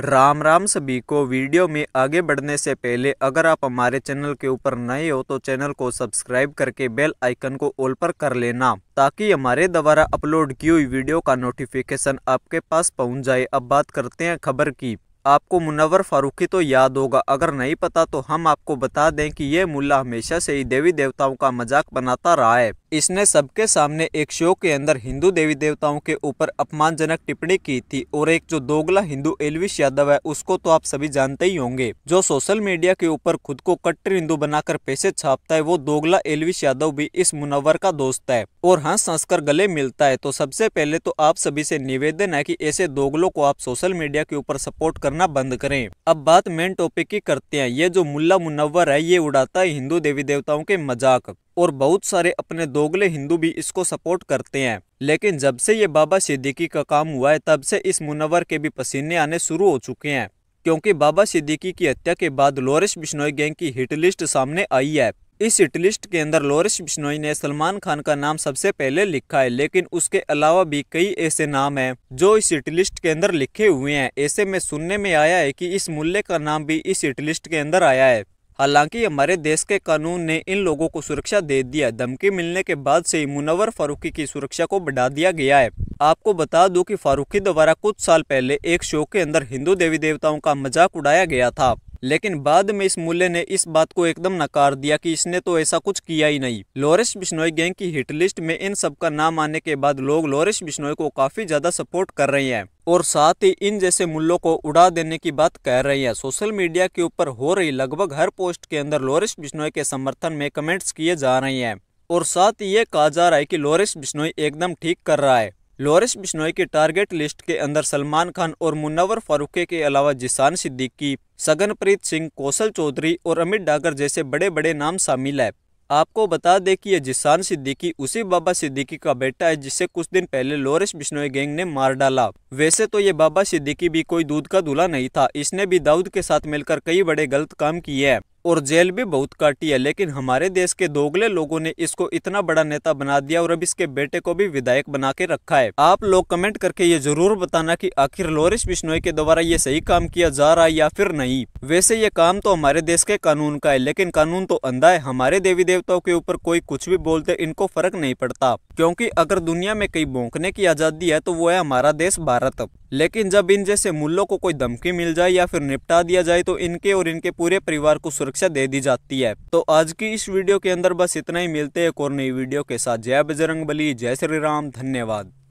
राम राम सभी को वीडियो में आगे बढ़ने से पहले अगर आप हमारे चैनल के ऊपर नए हो तो चैनल को सब्सक्राइब करके बेल आइकन को ऑल पर कर लेना ताकि हमारे द्वारा अपलोड की हुई वीडियो का नोटिफिकेशन आपके पास पहुंच जाए अब बात करते हैं खबर की आपको मुनवर फारूकी तो याद होगा अगर नहीं पता तो हम आपको बता दें कि ये मुला हमेशा से ही देवी देवताओं का मजाक बनाता रहा है इसने सबके सामने एक शो के अंदर हिंदू देवी देवताओं के ऊपर अपमानजनक टिप्पणी की थी और एक जो दोगला हिंदू एलविश यादव है उसको तो आप सभी जानते ही होंगे जो सोशल मीडिया के ऊपर खुद को कट्टर हिंदू बनाकर पैसे छापता है वो दोगला एलविश यादव भी इस मुनवर का दोस्त है और हंस हाँ, हंस कर गले मिलता है तो सबसे पहले तो आप सभी से निवेदन है की ऐसे दोगलों को आप सोशल मीडिया के ऊपर सपोर्ट करना बंद करें अब बात मेन टॉपिक की करते हैं ये जो मुला मुनवर है ये उड़ाता है हिंदू देवी देवताओं के मजाक और बहुत सारे अपने दोगले हिंदू भी इसको सपोर्ट करते हैं लेकिन जब से ये बाबा सिद्दीकी का काम हुआ है तब से इस मुनवर के भी पसीने आने शुरू हो चुके हैं क्योंकि बाबा सिद्दीकी की हत्या के बाद लोरेश बिश्नोई गैंग की हिट लिस्ट सामने आई है इस हिट लिस्ट के अंदर लोरेश बिश्नोई ने सलमान खान का नाम सबसे पहले लिखा है लेकिन उसके अलावा भी कई ऐसे नाम है जो इस हिट लिस्ट के अंदर लिखे हुए हैं ऐसे में सुनने में आया है कि इस मूल्य का नाम भी इस हिट लिस्ट के अंदर आया है हालांकि हमारे देश के कानून ने इन लोगों को सुरक्षा दे दिया धमकी मिलने के बाद से ही मुनवर फारूकी की सुरक्षा को बढ़ा दिया गया है आपको बता दूं कि फारूकी द्वारा कुछ साल पहले एक शो के अंदर हिंदू देवी देवताओं का मजाक उड़ाया गया था लेकिन बाद में इस मूल्य ने इस बात को एकदम नकार दिया कि इसने तो ऐसा कुछ किया ही नहीं लॉरेंस बिश्नोई गैंग की हिट लिस्ट में इन सबका नाम आने के बाद लोग लॉरेंस बिश्नोई को काफी ज्यादा सपोर्ट कर रहे हैं और साथ ही इन जैसे मूल्यों को उड़ा देने की बात कह रहे हैं सोशल मीडिया के ऊपर हो रही लगभग हर पोस्ट के अंदर लॉरेंस बिश्नोई के समर्थन में कमेंट्स किए जा रहे हैं और साथ ही ये कहा जा रहा है कि लॉरेंस बिश्नोई एकदम ठीक कर रहा है लॉरेंस बिश्नोई की टारगेट लिस्ट के अंदर सलमान खान और मुन्नावर फारूके के अलावा जिसान सिद्दीकी सगनप्रीत सिंह कौशल चौधरी और अमित डागर जैसे बड़े बड़े नाम शामिल है आपको बता दें कि यह जिसान सिद्दीकी उसी बाबा सिद्दीकी का बेटा है जिसे कुछ दिन पहले लोरिस बिश्नोई गैंग ने मार डाला वैसे तो ये बाबा सिद्दीकी भी कोई दूध का दूल्हा नहीं था इसने भी दाऊद के साथ मिलकर कई बड़े गलत काम किए हैं और जेल भी बहुत काटी है लेकिन हमारे देश के दोगले लोगों ने इसको इतना बड़ा नेता बना दिया और अब इसके बेटे को भी विधायक बना के रखा है आप लोग कमेंट करके ये जरूर बताना कि आखिर लोरिस बिश्नोई के द्वारा ये सही काम किया जा रहा है या फिर नहीं वैसे ये काम तो हमारे देश के कानून का है लेकिन कानून तो अंधा है हमारे देवी देवताओं के ऊपर कोई कुछ भी बोलते इनको फर्क नहीं पड़ता क्यूँकी अगर दुनिया में कई बोंकने की आजादी है तो वो है हमारा देश भारत लेकिन जब इन जैसे मुल्लों को कोई धमकी मिल जाए या फिर निपटा दिया जाए तो इनके और इनके पूरे परिवार को सुरक्षा दे दी जाती है तो आज की इस वीडियो के अंदर बस इतना ही मिलते हैं एक और नई वीडियो के साथ जय बजरंग बली जय श्री राम धन्यवाद